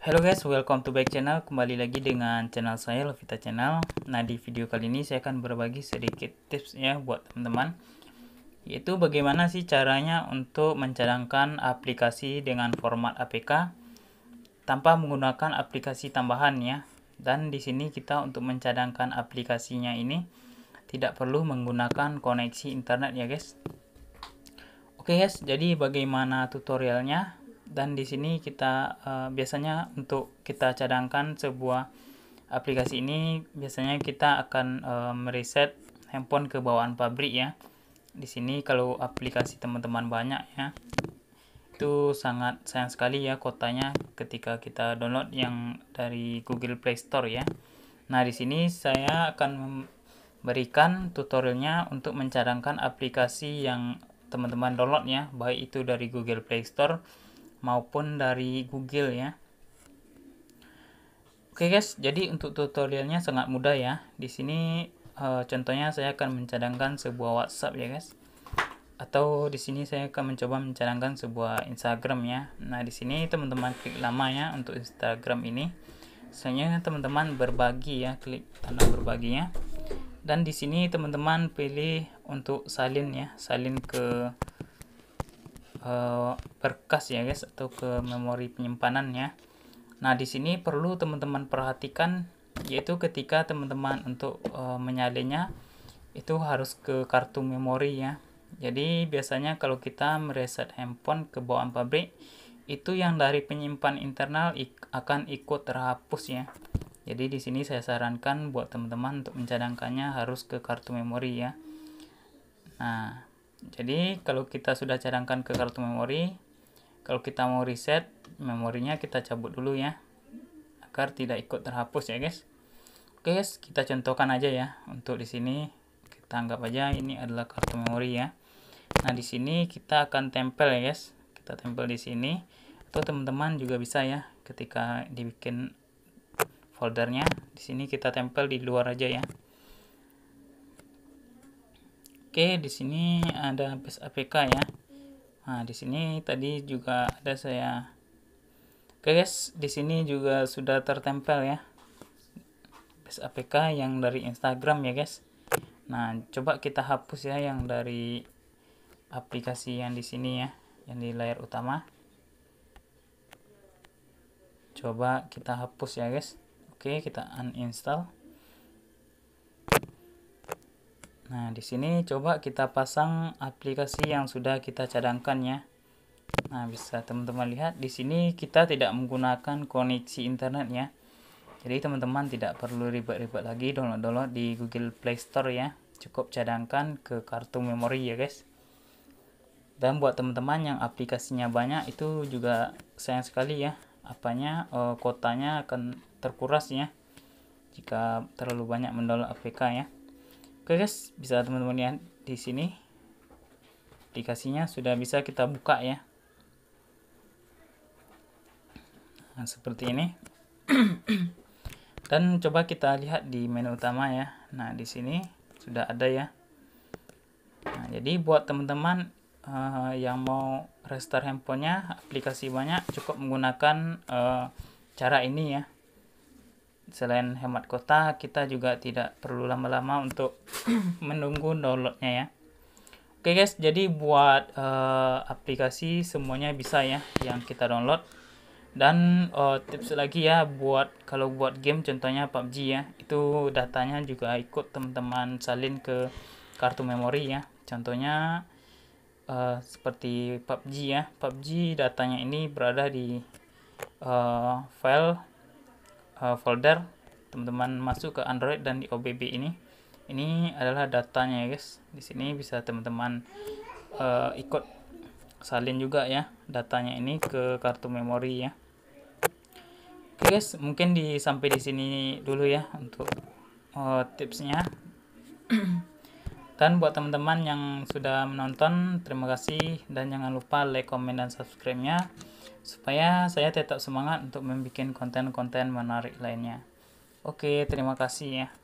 Halo guys, welcome to back channel. Kembali lagi dengan channel saya Lovita Channel. Nah, di video kali ini saya akan berbagi sedikit tips ya buat teman-teman. Yaitu bagaimana sih caranya untuk mencadangkan aplikasi dengan format APK tanpa menggunakan aplikasi tambahan ya. Dan di sini kita untuk mencadangkan aplikasinya ini tidak perlu menggunakan koneksi internet ya guys. Oke guys, jadi bagaimana tutorialnya? dan di sini kita uh, biasanya untuk kita cadangkan sebuah aplikasi ini biasanya kita akan uh, mereset handphone ke bawaan pabrik ya di sini kalau aplikasi teman-teman banyak ya itu sangat sayang sekali ya kotanya ketika kita download yang dari Google Play Store ya nah di sini saya akan memberikan tutorialnya untuk mencadangkan aplikasi yang teman-teman download ya baik itu dari Google Play Store maupun dari Google ya. Oke guys, jadi untuk tutorialnya sangat mudah ya. Di sini e, contohnya saya akan mencadangkan sebuah WhatsApp ya guys. Atau di sini saya akan mencoba mencadangkan sebuah Instagram ya. Nah, di sini teman-teman klik lama ya untuk Instagram ini. Misalnya teman-teman berbagi ya, klik tanda berbaginya. Dan di sini teman-teman pilih untuk salin ya, salin ke Eh, berkas ya guys atau ke memori penyimpanannya nah di sini perlu teman-teman perhatikan yaitu ketika teman-teman untuk uh, eh, menyalinnya itu harus ke kartu memori ya jadi biasanya kalau kita mereset handphone ke bawaan pabrik itu yang dari penyimpan internal ik akan ikut terhapus ya jadi di sini saya sarankan buat teman-teman untuk mencadangkannya harus ke kartu memori ya nah jadi kalau kita sudah cadangkan ke kartu memori kalau kita mau reset memorinya kita cabut dulu ya agar tidak ikut terhapus ya guys oke guys kita contohkan aja ya untuk di sini kita anggap aja ini adalah kartu memori ya nah di sini kita akan tempel ya guys kita tempel di sini atau teman-teman juga bisa ya ketika dibikin foldernya di sini kita tempel di luar aja ya Oke, di sini ada base APK ya. Nah, di sini tadi juga ada saya. Oke guys, di sini juga sudah tertempel ya. Base APK yang dari Instagram ya guys. Nah, coba kita hapus ya yang dari aplikasi yang di sini ya, yang di layar utama. Coba kita hapus ya guys. Oke, kita uninstall. Nah, di sini coba kita pasang aplikasi yang sudah kita cadangkan ya. Nah, bisa teman-teman lihat di sini kita tidak menggunakan koneksi internet ya. Jadi teman-teman tidak perlu ribet-ribet lagi download-download di Google Play Store ya. Cukup cadangkan ke kartu memori ya, guys. Dan buat teman-teman yang aplikasinya banyak itu juga sayang sekali ya. Apanya eh, kotanya akan terkuras ya. Jika terlalu banyak mendownload APK ya oke guys bisa teman-teman lihat ya, di sini aplikasinya sudah bisa kita buka ya nah, seperti ini dan coba kita lihat di menu utama ya nah di sini sudah ada ya nah, jadi buat teman-teman uh, yang mau restart handphonenya aplikasi banyak cukup menggunakan uh, cara ini ya selain hemat kota kita juga tidak perlu lama-lama untuk menunggu downloadnya ya oke guys jadi buat uh, aplikasi semuanya bisa ya yang kita download dan uh, tips lagi ya buat kalau buat game contohnya PUBG ya itu datanya juga ikut teman-teman salin ke kartu memori ya contohnya uh, seperti PUBG ya PUBG datanya ini berada di uh, file uh, folder teman-teman masuk ke Android dan di OBB ini ini adalah datanya ya guys di sini bisa teman-teman uh, ikut salin juga ya datanya ini ke kartu memori ya oke okay guys mungkin di sampai di sini dulu ya untuk uh, tipsnya Dan buat teman-teman yang sudah menonton, terima kasih dan jangan lupa like, komen, dan subscribe-nya supaya saya tetap semangat untuk membuat konten-konten menarik lainnya. Oke, terima kasih ya.